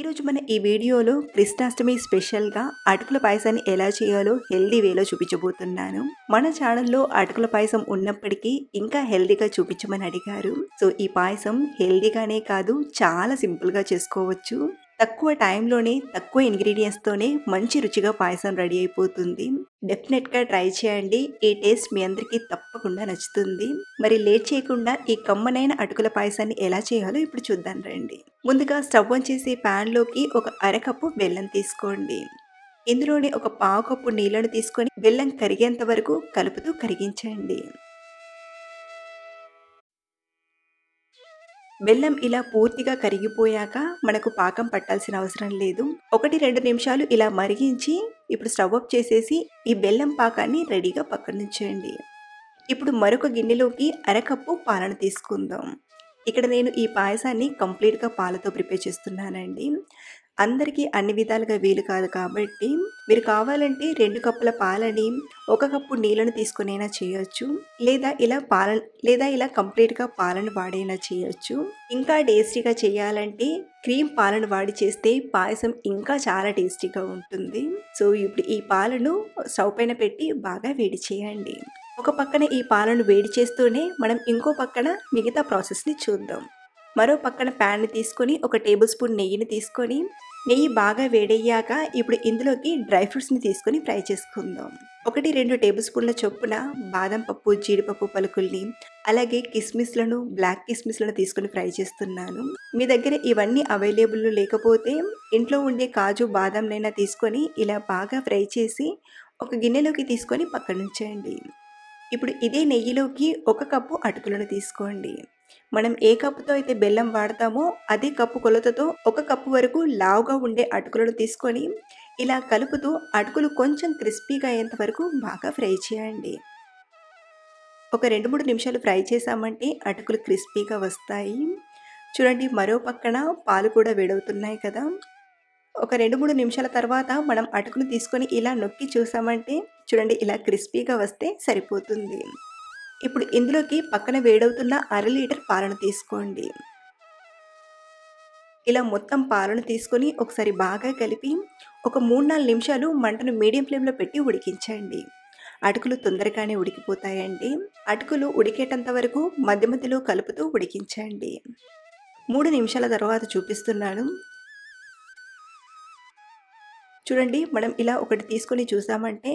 ఈరోజు మన ఈ వీడియోలో కృష్ణాష్టమి స్పెషల్గా అటుకుల పాయసాన్ని ఎలా చేయాలో హెల్దీ వేలో చూపించబోతున్నాను మన ఛానల్లో అటుకుల పాయసం ఉన్నప్పటికీ ఇంకా హెల్దీగా చూపించమని అడిగారు సో ఈ పాయసం హెల్దీగానే కాదు చాలా సింపుల్గా చేసుకోవచ్చు తక్కువ టైంలోనే తక్కువ ఇంగ్రీడియంట్స్తోనే మంచి రుచిగా పాయసం రెడీ అయిపోతుంది డెఫినెట్గా ట్రై చేయండి ఈ టేస్ట్ మీ అందరికీ తప్పకుండా నచ్చుతుంది మరి లేట్ చేయకుండా ఈ కమ్మనైన అటుకుల పాయసాన్ని ఎలా చేయాలో ఇప్పుడు చూద్దాం రండి ముందుగా స్టవ్ ఆన్ చేసి ప్యాన్లోకి ఒక అరకప్పు బెల్లం తీసుకోండి ఇందులోనే ఒక పావు కప్పు నీళ్లను తీసుకొని బెల్లం కరిగేంత వరకు కలుపుతూ కరిగించండి బెల్లం ఇలా పూర్తిగా కరిగిపోయాక మనకు పాకం పట్టాల్సిన అవసరం లేదు ఒకటి రెండు నిమిషాలు ఇలా మరిగించి ఇప్పుడు స్టవ్ అప్ చేసేసి ఈ బెల్లం పాకాన్ని రెడీగా పక్కన ఉంచేయండి ఇప్పుడు మరొక గిన్నెలోకి అరకప్పు పాలను తీసుకుందాం ఇక్కడ నేను ఈ పాయసాన్ని కంప్లీట్గా పాలతో ప్రిపేర్ చేస్తున్నానండి అందరికీ అన్ని విధాలుగా వీలు కాదు కాబట్టి మీరు కావాలంటే రెండు కప్పుల పాలని ఒక కప్పు నీళ్ళను తీసుకునైనా చేయొచ్చు లేదా ఇలా పాల లేదా ఇలా కంప్లీట్గా పాలను వాడైనా చేయొచ్చు ఇంకా టేస్టీగా చేయాలంటే క్రీమ్ పాలను వాడి చేస్తే పాయసం ఇంకా చాలా టేస్టీగా ఉంటుంది సో ఇప్పుడు ఈ పాలను స్టవ్ పైన పెట్టి బాగా వేడి చేయండి ఒక పక్కన ఈ పాలను వేడి చేస్తూనే మనం ఇంకో పక్కన మిగతా ప్రాసెస్ని చూద్దాం మరో పక్కన ప్యాన్ని తీసుకొని ఒక టేబుల్ స్పూన్ నెయ్యిని తీసుకొని నెయ్యి బాగా వేడయ్యాక ఇప్పుడు ఇందులోకి డ్రై ఫ్రూట్స్ని తీసుకొని ఫ్రై చేసుకుందాం ఒకటి రెండు టేబుల్ స్పూన్ల చొప్పున బాదం పప్పు జీడిపప్పు పలుకుల్ని అలాగే కిస్మిస్లను బ్లాక్ కిస్మిస్లను తీసుకొని ఫ్రై చేస్తున్నాను మీ దగ్గర ఇవన్నీ అవైలబుల్ లేకపోతే ఇంట్లో ఉండే కాజు బాదంనైనా తీసుకొని ఇలా బాగా ఫ్రై చేసి ఒక గిన్నెలోకి తీసుకొని పక్కనుంచేయండి ఇప్పుడు ఇదే నెయ్యిలోకి ఒక కప్పు అటుకులను తీసుకోండి మనం ఏ కప్పుతో అయితే బెల్లం వాడతామో అదే కప్పు కొలతతో ఒక కప్పు వరకు లావుగా ఉండే అటుకులను తీసుకొని ఇలా కలుపుతూ అటుకులు కొంచెం క్రిస్పీగా అయ్యేంత వరకు బాగా ఫ్రై చేయండి ఒక రెండు మూడు నిమిషాలు ఫ్రై చేసామంటే అటుకులు క్రిస్పీగా వస్తాయి చూడండి మరో పక్కన పాలు కూడా వేడవుతున్నాయి కదా ఒక రెండు మూడు నిమిషాల తర్వాత మనం అటుకులు తీసుకొని ఇలా నొక్కి చూసామంటే చూడండి ఇలా క్రిస్పీగా వస్తే సరిపోతుంది ఇప్పుడు ఇందులోకి పక్కన వేడవుతున్న అర లీటర్ పాలను తీసుకోండి ఇలా మొత్తం పాలను తీసుకొని ఒకసారి బాగా కలిపి ఒక మూడు నాలుగు నిమిషాలు మంటను మీడియం ఫ్లేమ్లో పెట్టి ఉడికించండి అటుకులు తొందరగానే ఉడికిపోతాయండి అటుకులు ఉడికేటంత వరకు మధ్య మధ్యలో కలుపుతూ ఉడికించండి మూడు నిమిషాల తర్వాత చూపిస్తున్నాను చూడండి మనం ఇలా ఒకటి తీసుకొని చూసామంటే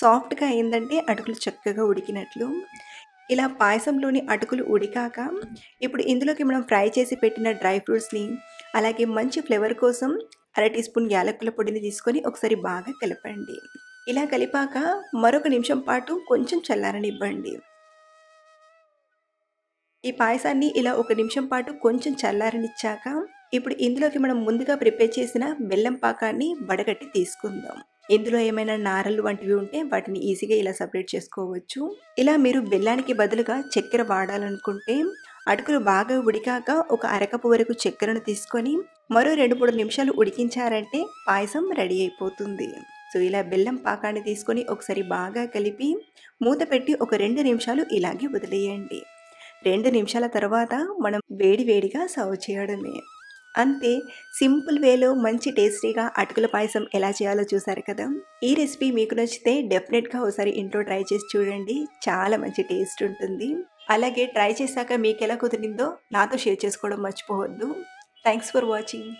సాఫ్ట్గా అయిందంటే అటుకులు చక్కగా ఉడికినట్లు ఇలా పాయసంలోని అటుకులు ఉడికాక ఇప్పుడు ఇందులోకి మనం ఫ్రై చేసి పెట్టిన డ్రై ఫ్రూట్స్ని అలాగే మంచి ఫ్లేవర్ కోసం అర టీ స్పూన్ యాలకుల పొడిని తీసుకొని ఒకసారి బాగా కలపండి ఇలా కలిపాక మరొక నిమిషం పాటు కొంచెం చల్లారనివ్వండి ఈ పాయసాన్ని ఇలా ఒక నిమిషం పాటు కొంచెం చల్లారనిచ్చాక ఇప్పుడు ఇందులోకి మనం ముందుగా ప్రిపేర్ చేసిన బెల్లం పాకాన్ని వడగట్టి తీసుకుందాం ఇందులో ఏమైనా నారలు వంటివి ఉంటే వాటిని ఈజీగా ఇలా సపరేట్ చేసుకోవచ్చు ఇలా మీరు బెల్లానికి బదులుగా చక్కెర వాడాలనుకుంటే అటుకులు బాగా ఉడికాక ఒక అరకపు వరకు చక్కెరను తీసుకొని మరో రెండు మూడు నిమిషాలు ఉడికించారంటే పాయసం రెడీ అయిపోతుంది సో ఇలా బెల్లం పాకాన్ని తీసుకొని ఒకసారి బాగా కలిపి మూత పెట్టి ఒక రెండు నిమిషాలు ఇలాగే వదిలేయండి రెండు నిమిషాల తర్వాత మనం వేడి వేడిగా సర్వ్ చేయడమే అంతే సింపుల్ వేలో మంచి టేస్టీగా అటుకుల పాయసం ఎలా చేయాలో చూసారు కదా ఈ రెసిపీ మీకు నచ్చితే డెఫినెట్గా ఒకసారి ఇంట్లో ట్రై చేసి చూడండి చాలా మంచి టేస్ట్ ఉంటుంది అలాగే ట్రై చేశాక మీకు ఎలా కుదిరిందో నాతో షేర్ చేసుకోవడం మర్చిపోవద్దు థ్యాంక్స్ ఫర్ వాచింగ్